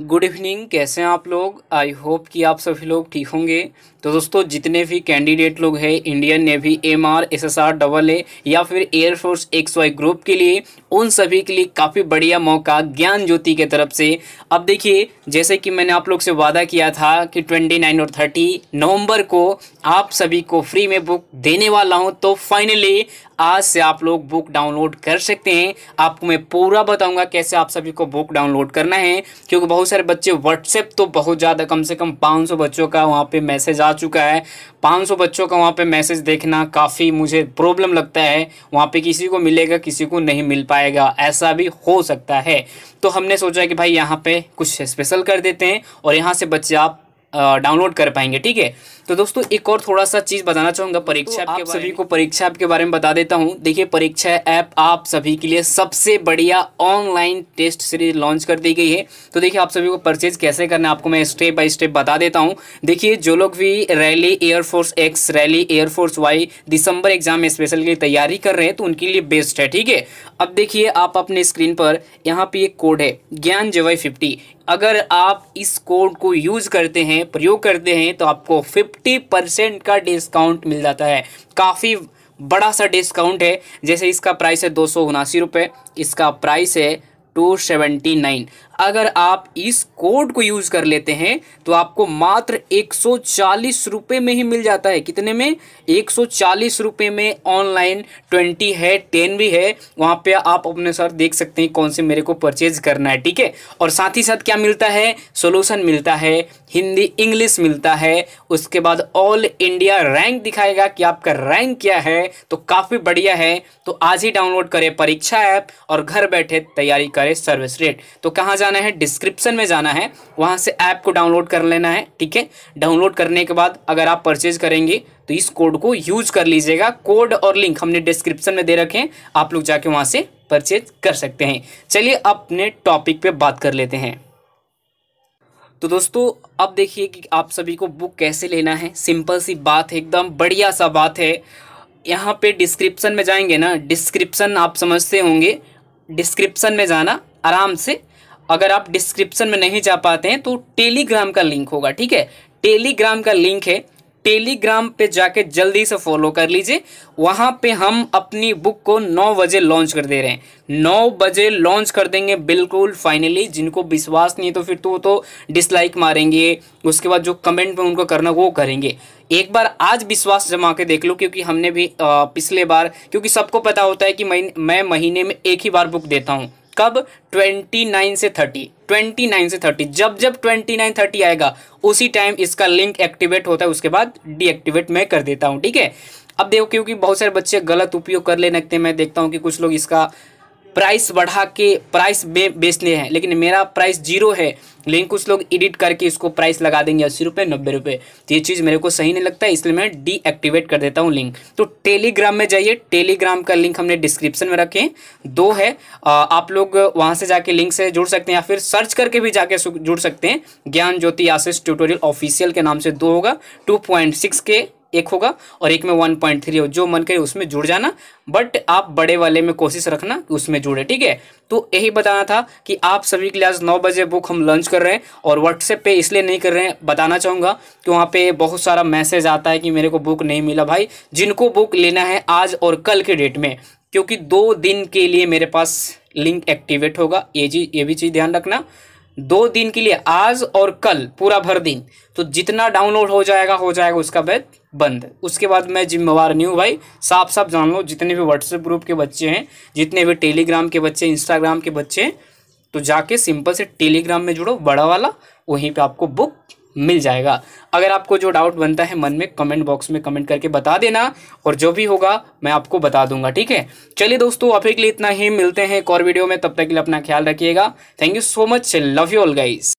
good evening कैसे हैं आप लोग आई होप कि आप सभी लोग ठीक होंगे तो दोस्तों जितने भी कैंडिडेट लोग हैं Indian navy M R S S R double A या फिर एयरफोर्स एक्स वाई ग्रुप के लिए उन सभी के लिए काफ़ी बढ़िया मौका ज्ञान ज्योति के तरफ से अब देखिए जैसे कि मैंने आप लोग से वादा किया था कि ट्वेंटी नाइन और थर्टी नवंबर को आप सभी को फ्री में बुक देने वाला हूँ तो फाइनली आज से आप लोग बुक डाउनलोड कर सकते हैं आपको मैं पूरा बताऊंगा कैसे आप सभी को बुक डाउनलोड करना है क्योंकि बहुत सारे बच्चे व्हाट्सएप तो बहुत ज़्यादा कम से कम 500 बच्चों का वहाँ पे मैसेज आ चुका है 500 बच्चों का वहाँ पे मैसेज देखना काफ़ी मुझे प्रॉब्लम लगता है वहाँ पर किसी को मिलेगा किसी को नहीं मिल पाएगा ऐसा भी हो सकता है तो हमने सोचा कि भाई यहाँ पे कुछ स्पेशल कर देते हैं और यहाँ से बच्चे आप डाउनलोड कर पाएंगे ठीक है तो दोस्तों एक और थोड़ा सा चीज़ बताना चाहूँगा परीक्षा तो आप सभी को परीक्षा ऐप के बारे में बता देता हूँ देखिए परीक्षा ऐप आप सभी के लिए सबसे बढ़िया ऑनलाइन टेस्ट सीरीज लॉन्च कर दी गई है तो देखिए आप सभी को परचेज कैसे करना आपको मैं स्टेप बाय स्टेप बता देता हूँ देखिए जो लोग भी rally air force X rally air force Y दिसंबर एग्जाम में स्पेशल की तैयारी कर रहे हैं तो उनके लिए बेस्ट है ठीक है अब देखिए आप अपने स्क्रीन पर यहाँ पे एक कोड है ज्ञान जवाई फिफ्टी अगर आप इस कोड को यूज़ करते हैं प्रयोग करते हैं तो आपको फिफ्टी परसेंट का डिस्काउंट मिल जाता है काफ़ी बड़ा सा डिस्काउंट है जैसे इसका प्राइस है दो सौ उनासी रुपये इसका प्राइस है टू सेवेंटी नाइन अगर आप इस कोड को यूज़ कर लेते हैं तो आपको मात्र एक सौ में ही मिल जाता है कितने में एक सौ में ऑनलाइन ट्वेंटी है टेन भी है वहां पे आप अपने सर देख सकते हैं कौन से मेरे को परचेज करना है ठीक है और साथ ही साथ क्या मिलता है सोल्यूशन मिलता है हिंदी इंग्लिश मिलता है उसके बाद ऑल इंडिया रैंक दिखाएगा कि आपका रैंक क्या है तो काफ़ी बढ़िया है तो आज ही डाउनलोड करें परीक्षा ऐप और घर बैठे तैयारी करें सर्विस रेट तो कहाँ जाना है डिस्क्रिप्शन में जाना है वहाँ से ऐप को डाउनलोड कर लेना है ठीक है डाउनलोड करने के बाद अगर आप परचेज करेंगे तो इस कोड को यूज कर लीजिएगा कोड और लिंक हमने डिस्क्रिप्शन में दे रखे हैं आप लोग जाके वहाँ से परचेज कर सकते हैं चलिए अपने टॉपिक पे बात कर लेते हैं तो दोस्तों अब देखिए कि आप सभी को बुक कैसे लेना है सिंपल सी बात है एकदम बढ़िया सा बात है यहाँ पे डिस्क्रिप्शन में जाएंगे ना डिस्क्रिप्शन आप समझते होंगे डिस्क्रिप्शन में जाना आराम से अगर आप डिस्क्रिप्शन में नहीं जा पाते हैं तो टेलीग्राम का लिंक होगा ठीक है टेलीग्राम का लिंक है टेलीग्राम पे जाके जल्दी से फॉलो कर लीजिए वहाँ पे हम अपनी बुक को 9 बजे लॉन्च कर दे रहे हैं 9 बजे लॉन्च कर देंगे बिल्कुल फाइनली जिनको विश्वास नहीं है तो फिर तो वो तो डिसलाइक मारेंगे उसके बाद जो कमेंट में उनको करना वो करेंगे एक बार आज विश्वास जमा के देख लो क्योंकि हमने भी पिछले बार क्योंकि सबको पता होता है कि मैं मैं महीने में एक ही बार बुक देता हूँ कब 29 से 30 29 से 30 जब जब 29 30 आएगा उसी टाइम इसका लिंक एक्टिवेट होता है उसके बाद डीएक्टिवेट मैं कर देता हूँ ठीक है अब देखो क्योंकि बहुत सारे बच्चे गलत उपयोग कर ले लगते हैं मैं देखता हूँ कि कुछ लोग इसका प्राइस बढ़ा के प्राइस बेचने हैं लेकिन मेरा प्राइस जीरो है लेकिन कुछ लोग एडिट करके इसको प्राइस लगा देंगे अस्सी रुपये नब्बे रुपये तो ये चीज़ मेरे को सही नहीं लगता है इसलिए मैं डीएक्टिवेट कर देता हूँ लिंक तो टेलीग्राम में जाइए टेलीग्राम का लिंक हमने डिस्क्रिप्शन में रखे दो है आप लोग वहाँ से जाके लिंक से जुड़ सकते हैं या फिर सर्च करके भी जाके जुड़ सकते हैं ज्ञान ज्योति आशीष ट्यूटोरियल ऑफिशियल के नाम से दो होगा टू के एक होगा और एक में वन पॉइंट थ्री हो जो मन करे उसमें जुड़ जाना बट आप बड़े वाले में कोशिश रखना कि उसमें जुड़े ठीक है तो यही बताना था कि आप सभी के लिए आज नौ बजे बुक हम लॉन्च कर रहे हैं और व्हाट्सएप पे इसलिए नहीं कर रहे हैं बताना चाहूँगा कि वहाँ पे बहुत सारा मैसेज आता है कि मेरे को बुक नहीं मिला भाई जिनको बुक लेना है आज और कल के डेट में क्योंकि दो दिन के लिए मेरे पास लिंक एक्टिवेट होगा ये जी ये भी चीज़ ध्यान रखना दो दिन के लिए आज और कल पूरा भर दिन तो जितना डाउनलोड हो जाएगा हो जाएगा उसका वैध बंद उसके बाद मैं जिम्मेवार नहीं हूँ भाई साफ साफ जान लो जितने भी व्हाट्सएप ग्रुप के बच्चे हैं जितने भी टेलीग्राम के बच्चे इंस्टाग्राम के बच्चे हैं तो जाके सिंपल से टेलीग्राम में जुड़ो बड़ा वाला वहीं पे आपको बुक मिल जाएगा अगर आपको जो डाउट बनता है मन में कमेंट बॉक्स में कमेंट करके बता देना और जो भी होगा मैं आपको बता दूंगा ठीक है चलिए दोस्तों अभी के लिए इतना ही मिलते हैं एक और वीडियो में तब तक के लिए अपना ख्याल रखिएगा thank you so much love you all guys